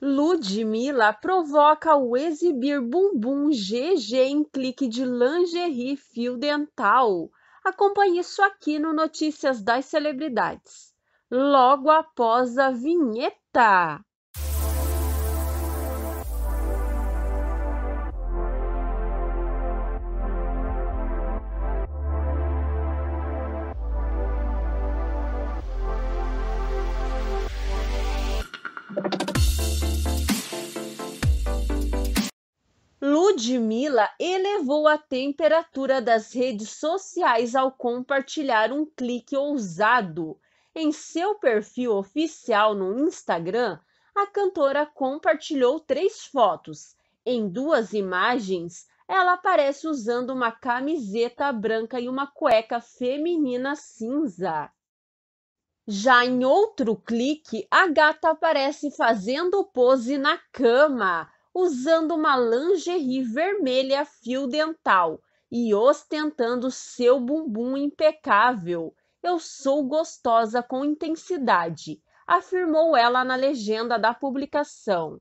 Ludmilla provoca o exibir bumbum GG em clique de lingerie fio dental. Acompanhe isso aqui no Notícias das Celebridades, logo após a vinheta. Ludmilla elevou a temperatura das redes sociais ao compartilhar um clique ousado. Em seu perfil oficial no Instagram, a cantora compartilhou três fotos. Em duas imagens, ela aparece usando uma camiseta branca e uma cueca feminina cinza. Já em outro clique, a gata aparece fazendo pose na cama usando uma lingerie vermelha fio dental e ostentando seu bumbum impecável. Eu sou gostosa com intensidade, afirmou ela na legenda da publicação.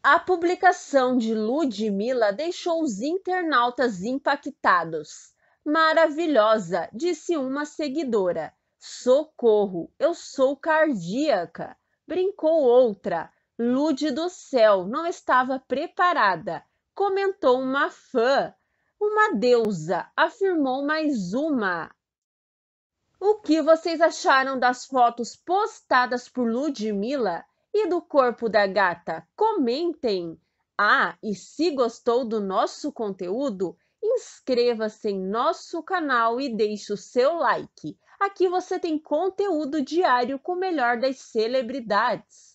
A publicação de Ludmilla deixou os internautas impactados. Maravilhosa, disse uma seguidora. Socorro, eu sou cardíaca, brincou outra. Lude do céu, não estava preparada, comentou uma fã. Uma deusa, afirmou mais uma. O que vocês acharam das fotos postadas por Ludmilla e do corpo da gata? Comentem! Ah, e se gostou do nosso conteúdo, inscreva-se em nosso canal e deixe o seu like. Aqui você tem conteúdo diário com o melhor das celebridades.